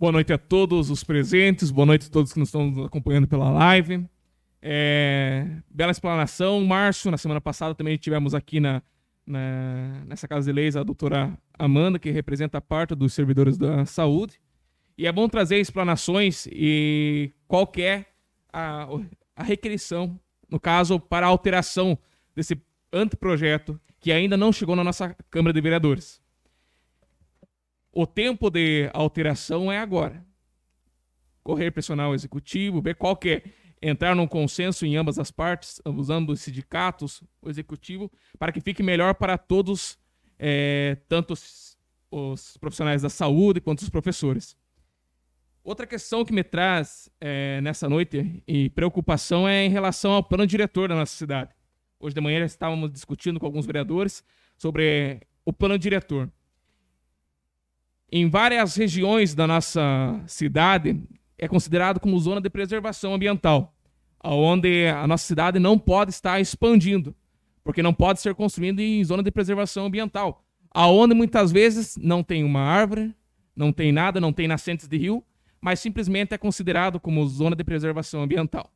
Boa noite a todos os presentes, boa noite a todos que nos estão acompanhando pela live. É, bela explanação, Márcio. Na semana passada também tivemos aqui na, na, nessa casa de leis a doutora Amanda, que representa a parte dos servidores da saúde. E é bom trazer explanações e qual que é a, a requisição, no caso, para a alteração desse anteprojeto que ainda não chegou na nossa Câmara de Vereadores o tempo de alteração é agora. Correr, pressionar o executivo, ver qual que é. Entrar num consenso em ambas as partes, usando os sindicatos, o executivo, para que fique melhor para todos, é, tanto os, os profissionais da saúde quanto os professores. Outra questão que me traz é, nessa noite e preocupação é em relação ao plano diretor da nossa cidade. Hoje de manhã estávamos discutindo com alguns vereadores sobre o plano diretor em várias regiões da nossa cidade é considerado como zona de preservação ambiental, onde a nossa cidade não pode estar expandindo, porque não pode ser construído em zona de preservação ambiental, aonde muitas vezes não tem uma árvore, não tem nada, não tem nascentes de rio, mas simplesmente é considerado como zona de preservação ambiental.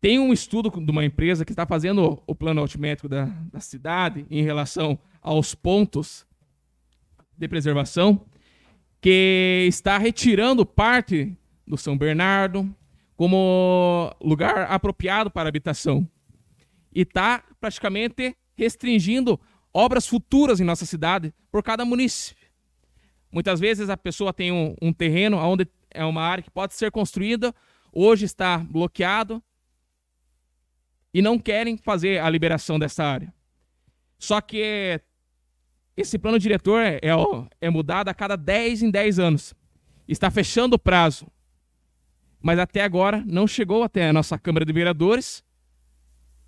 Tem um estudo de uma empresa que está fazendo o plano altimétrico da, da cidade em relação aos pontos de Preservação, que está retirando parte do São Bernardo como lugar apropriado para habitação e está praticamente restringindo obras futuras em nossa cidade por cada município. Muitas vezes a pessoa tem um, um terreno onde é uma área que pode ser construída, hoje está bloqueado e não querem fazer a liberação dessa área. Só que esse plano diretor é, é, é mudado a cada 10 em 10 anos. Está fechando o prazo. Mas até agora não chegou até a nossa Câmara de Vereadores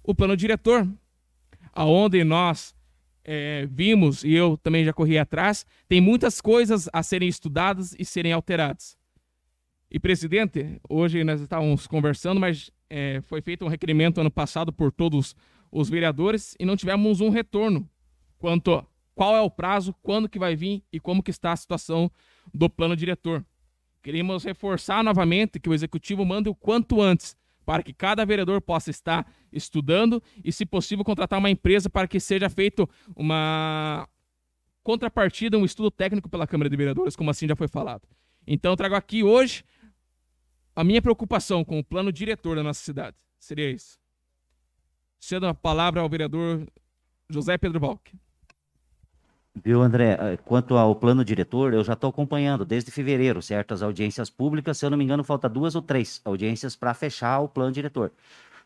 o plano diretor, aonde nós é, vimos, e eu também já corri atrás, tem muitas coisas a serem estudadas e serem alteradas. E, presidente, hoje nós estávamos conversando, mas é, foi feito um requerimento ano passado por todos os vereadores e não tivemos um retorno quanto qual é o prazo, quando que vai vir e como que está a situação do plano diretor. Queremos reforçar novamente que o executivo mande o quanto antes para que cada vereador possa estar estudando e, se possível, contratar uma empresa para que seja feito uma contrapartida, um estudo técnico pela Câmara de Vereadores, como assim já foi falado. Então, trago aqui hoje a minha preocupação com o plano diretor da nossa cidade. Seria isso. Cedo a palavra ao vereador José Pedro Balque. Viu, André? Ah, quanto ao plano diretor, eu já estou acompanhando desde fevereiro certas audiências públicas, se eu não me engano, falta duas ou três audiências para fechar o plano diretor.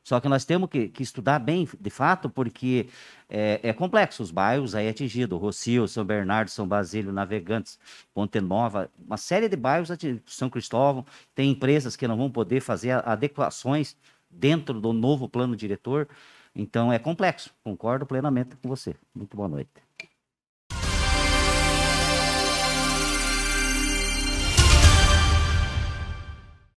Só que nós temos que, que estudar bem, de fato, porque é, é, complexo os bairros aí é atingidos. Rocio, São Bernardo, São Basílio, Navegantes, Ponte Nova, uma série de bairros atingidos. São Cristóvão, tem empresas que não vão poder fazer adequações dentro do novo plano diretor. Então é complexo, concordo plenamente com você. Muito boa noite.